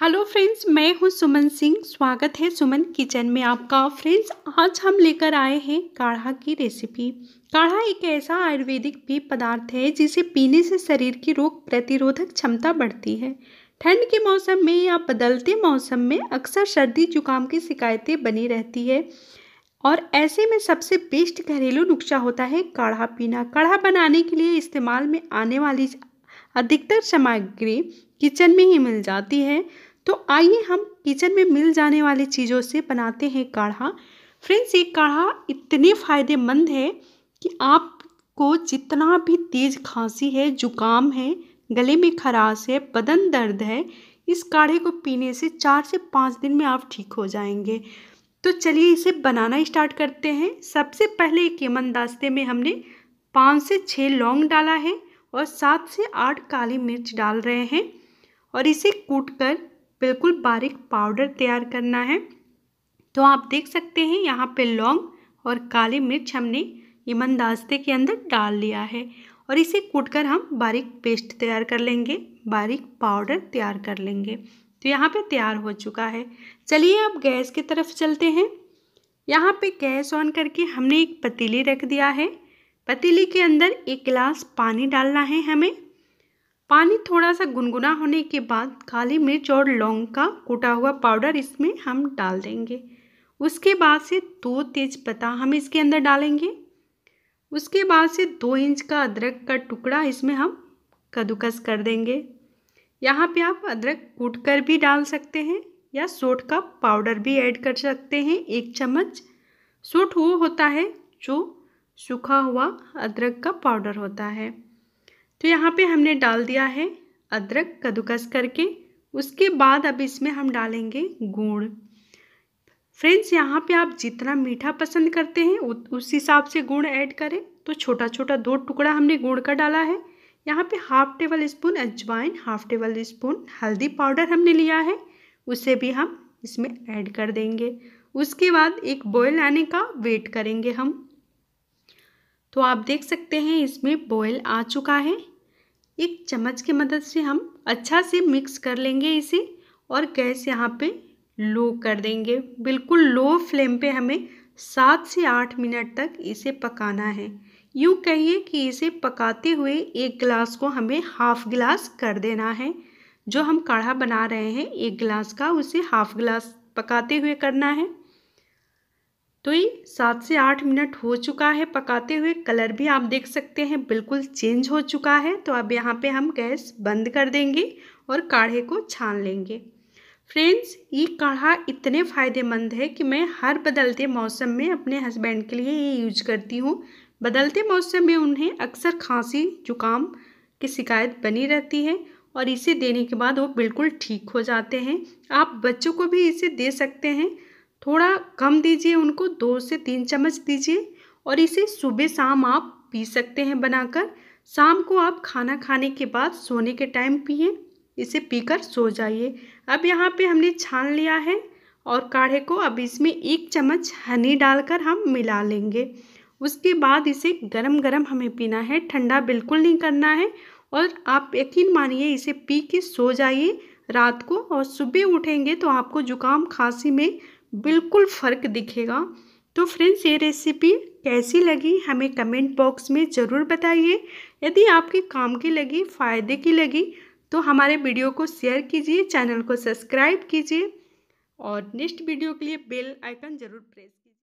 hello friends मैं हूं सुमन सिंह स्वागत है सुमन किचन में आपका फ्रेंड्स आज हम लेकर आए हैं काढ़ा की रेसिपी काढ़ा एक ऐसा आयुर्वेदिक पेय पदार्थ है जिसे पीने से शरीर की रोग प्रतिरोधक क्षमता बढ़ती है ठंड के मौसम में या बदलते मौसम में अक्सर सर्दी जुकाम की शिकायतें बनी रहती है और ऐसे में सबसे बेस्ट घरेलू नुस्खा होता है काढ़ा पीना काढ़ा बनाने के लिए इस्तेमाल में आने वाली अधिकतर सामग्री किचन में ही मिल जाती है तो आइए हम किचन में मिल जाने वाली चीज़ों से बनाते हैं काढ़ा फ्रेंड्स ये काढ़ा इतने फ़ायदेमंद है कि आपको जितना भी तेज़ खांसी है जुकाम है गले में खराश है बदन दर्द है इस काढ़े को पीने से चार से पाँच दिन में आप ठीक हो जाएंगे तो चलिए इसे बनाना स्टार्ट करते हैं सबसे पहले एक यमन दास्ते में हमने पाँच से छः लौंग डाला है और सात से आठ काली मिर्च डाल रहे हैं और इसे कूटकर बिल्कुल बारीक पाउडर तैयार करना है तो आप देख सकते हैं यहाँ पे लौंग और काली मिर्च हमने ये दास्ते के अंदर डाल लिया है और इसे कूटकर हम बारीक पेस्ट तैयार कर लेंगे बारीक पाउडर तैयार कर लेंगे तो यहाँ पे तैयार हो चुका है चलिए अब गैस की तरफ चलते हैं यहाँ पे गैस ऑन करके हमने एक पतीली रख दिया है पतीली के अंदर एक गिलास पानी डालना है हमें पानी थोड़ा सा गुनगुना होने के बाद काली मिर्च और लौंग का कूटा हुआ पाउडर इसमें हम डाल देंगे उसके बाद से दो तेज पत्ता हम इसके अंदर डालेंगे उसके बाद से दो इंच का अदरक का टुकड़ा इसमें हम कद्दूकस कर देंगे यहाँ पे आप अदरक कूट कर भी डाल सकते हैं या सोट का पाउडर भी ऐड कर सकते हैं एक चम्मच सोट वो होता है जो सूखा हुआ अदरक का पाउडर होता है तो यहाँ पे हमने डाल दिया है अदरक कद्दूकस करके उसके बाद अब इसमें हम डालेंगे गुड़ फ्रेंड्स यहाँ पे आप जितना मीठा पसंद करते हैं उस हिसाब से गुड़ ऐड करें तो छोटा छोटा दो टुकड़ा हमने गुड़ का डाला है यहाँ पे हाफ टेबल स्पून अजवाइन हाफ टेबल स्पून हल्दी पाउडर हमने लिया है उसे भी हम इसमें ऐड कर देंगे उसके बाद एक बॉयल आने का वेट करेंगे हम तो आप देख सकते हैं इसमें बॉयल आ चुका है एक चम्मच की मदद से हम अच्छा से मिक्स कर लेंगे इसे और गैस यहाँ पे लो कर देंगे बिल्कुल लो फ्लेम पे हमें सात से आठ मिनट तक इसे पकाना है यूँ कहिए कि इसे पकाते हुए एक गिलास को हमें हाफ़ गिलास कर देना है जो हम काढ़ा बना रहे हैं एक गिलास का उसे हाफ़ गिलास पकाते हुए करना है तो ये सात से आठ मिनट हो चुका है पकाते हुए कलर भी आप देख सकते हैं बिल्कुल चेंज हो चुका है तो अब यहाँ पे हम गैस बंद कर देंगे और काढ़े को छान लेंगे फ्रेंड्स ये काढ़ा इतने फ़ायदेमंद है कि मैं हर बदलते मौसम में अपने हस्बैंड के लिए ये यूज करती हूँ बदलते मौसम में उन्हें अक्सर खांसी जुकाम की शिकायत बनी रहती है और इसे देने के बाद वो बिल्कुल ठीक हो जाते हैं आप बच्चों को भी इसे दे सकते हैं थोड़ा कम दीजिए उनको दो से तीन चम्मच दीजिए और इसे सुबह शाम आप पी सकते हैं बनाकर शाम को आप खाना खाने के बाद सोने के टाइम पिए इसे पीकर सो जाइए अब यहाँ पे हमने छान लिया है और काढ़े को अब इसमें एक चम्मच हनी डालकर हम मिला लेंगे उसके बाद इसे गरम गरम हमें पीना है ठंडा बिल्कुल नहीं करना है और आप यकीन मानिए इसे पी के सो जाइए रात को और सुबह उठेंगे तो आपको जुकाम खांसी में बिल्कुल फ़र्क दिखेगा तो फ्रेंड्स ये रेसिपी कैसी लगी हमें कमेंट बॉक्स में ज़रूर बताइए यदि आपके काम की लगी फ़ायदे की लगी तो हमारे वीडियो को शेयर कीजिए चैनल को सब्सक्राइब कीजिए और नेक्स्ट वीडियो के लिए बेल आइकन ज़रूर प्रेस